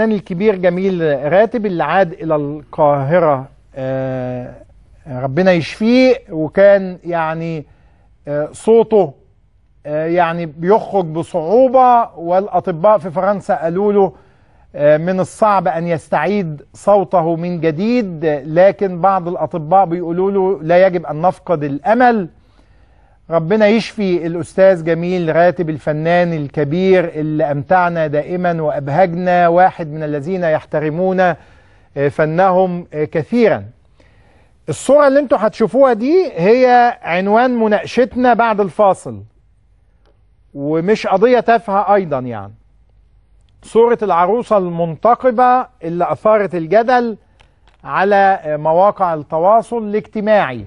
الفنان الكبير جميل راتب اللي عاد إلى القاهرة آه، ربنا يشفيه وكان يعني آه، صوته آه، يعني بيخرج بصعوبة والأطباء في فرنسا قالوا له من الصعب أن يستعيد صوته من جديد لكن بعض الأطباء بيقولوا له لا يجب أن نفقد الأمل ربنا يشفي الأستاذ جميل راتب الفنان الكبير اللي أمتعنا دائما وأبهجنا واحد من الذين يحترمون آه، فنهم آه، كثيرا الصورة اللي انتوا هتشوفوها دي هي عنوان مناقشتنا بعد الفاصل ومش قضية تافهة أيضا يعني صورة العروسة المنتقبة اللي أثارت الجدل على آه، مواقع التواصل الاجتماعي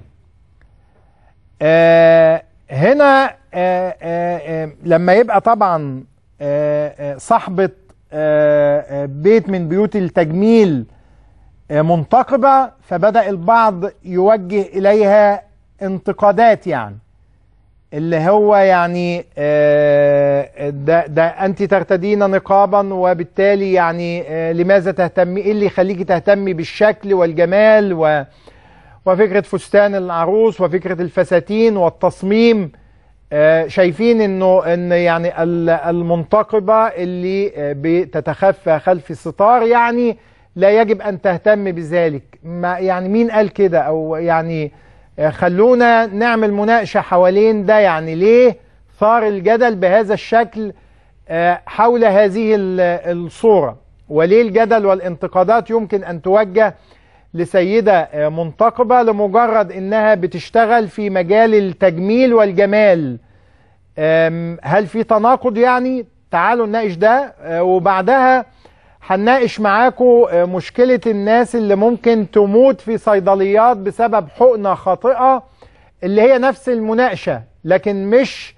آه هنا آآ آه، آآ آه، آه، لما يبقى طبعا آآ صاحبة بيت من بيوت التجميل منتقبة فبدأ البعض يوجه إليها انتقادات يعني اللي هو يعني ده, ده أنت ترتدين نقابا وبالتالي يعني لماذا تهتمي إيه اللي يخليكي تهتمي بالشكل والجمال و وفكرة فستان العروس وفكرة الفساتين والتصميم آه، شايفين انه ان يعني المنتقبة اللي آه، بتتخفى خلف الستار يعني لا يجب ان تهتم بذلك ما يعني مين قال كده او يعني آه، خلونا نعمل مناقشة حوالين ده يعني ليه ثار الجدل بهذا الشكل حول هذه الصورة وليه الجدل والانتقادات يمكن أن توجه لسيدة آه، منتقبة لمجرد انها بتشتغل في مجال التجميل والجمال هل في تناقض يعني تعالوا نناقش ده آه، وبعدها هنناقش معاكم آه، مشكلة الناس اللي ممكن تموت في صيدليات بسبب حقنة خاطئة اللي هي نفس المناقشة لكن مش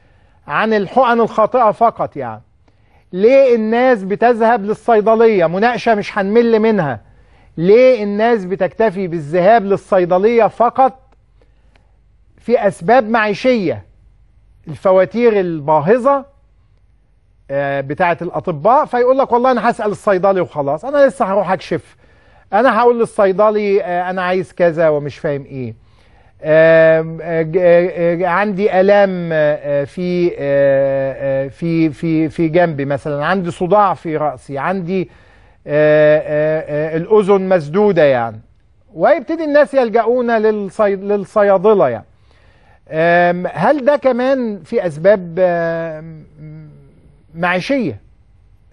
عن الحقن الخاطئة فقط يعني ليه الناس بتذهب للصيدلية مناقشة مش هنمل منها ليه الناس بتكتفي بالذهاب للصيدلية فقط في أسباب معيشية الفواتير الباهظة آه، بتاعة الأطباء فيقول لك والله أنا هسأل الصيدلي وخلاص أنا لسه هروح أكشف أنا هقول للصيدلي آه، أنا عايز كذا ومش فاهم إيه آه، عندي الام في في في في جنبي مثلا عندي صداع في راسي عندي آه، آه، آه، الأذن مسدودة يعني ويبتدي الناس يلجؤون للصيادلة يعني هل ده كمان في أسباب معيشية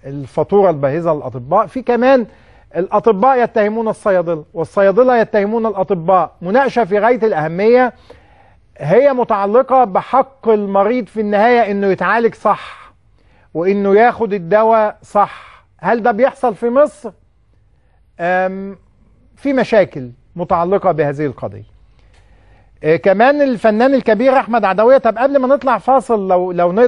الفاتورة الباهظة للأطباء في كمان الأطباء يتهمون الصيادلة والصيادلة يتهمون الأطباء مناقشة في غاية الأهمية هي متعلقة بحق المريض في النهاية أنه يتعالج صح وأنه ياخد الدواء صح هل ده بيحصل في مصر؟ في مشاكل متعلقة بهذه القضية أه، كمان الفنان الكبير أحمد عدوية طب قبل ما نطلع فاصل لو, لو نقدر